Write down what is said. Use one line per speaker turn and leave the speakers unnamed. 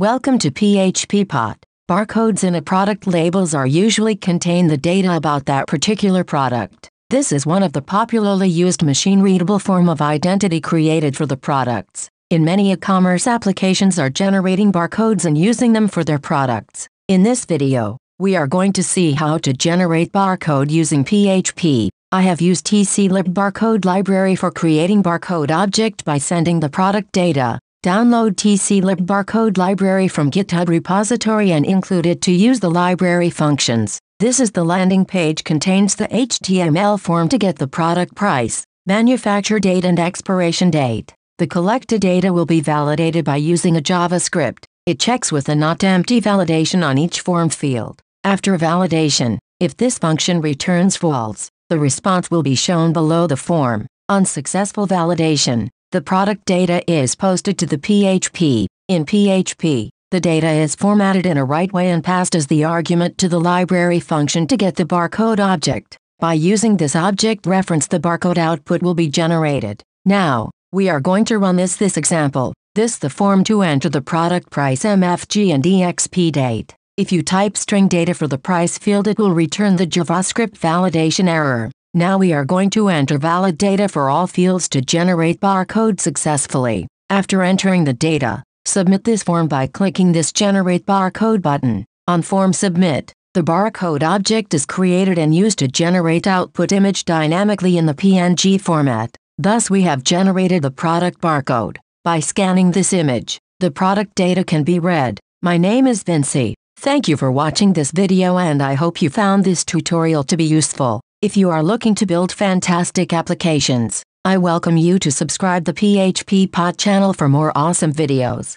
Welcome to PHP Pot. Barcodes in a product labels are usually contain the data about that particular product. This is one of the popularly used machine-readable form of identity created for the products. In many e-commerce applications are generating barcodes and using them for their products. In this video, we are going to see how to generate barcode using PHP. I have used tclib barcode library for creating barcode object by sending the product data. Download TCLib barcode library from GitHub repository and include it to use the library functions. This is the landing page contains the HTML form to get the product price, manufacture date and expiration date. The collected data will be validated by using a JavaScript. It checks with a not empty validation on each form field. After validation, if this function returns false, the response will be shown below the form. On successful validation, the product data is posted to the PHP. In PHP, the data is formatted in a right way and passed as the argument to the library function to get the barcode object. By using this object reference the barcode output will be generated. Now, we are going to run this this example. This the form to enter the product price MFG and EXP date. If you type string data for the price field it will return the JavaScript validation error. Now we are going to enter valid data for all fields to generate barcode successfully. After entering the data, submit this form by clicking this Generate Barcode button. On Form Submit, the barcode object is created and used to generate output image dynamically in the PNG format. Thus we have generated the product barcode. By scanning this image, the product data can be read. My name is Vinci. Thank you for watching this video and I hope you found this tutorial to be useful. If you are looking to build fantastic applications, I welcome you to subscribe the PHP Pod channel for more awesome videos.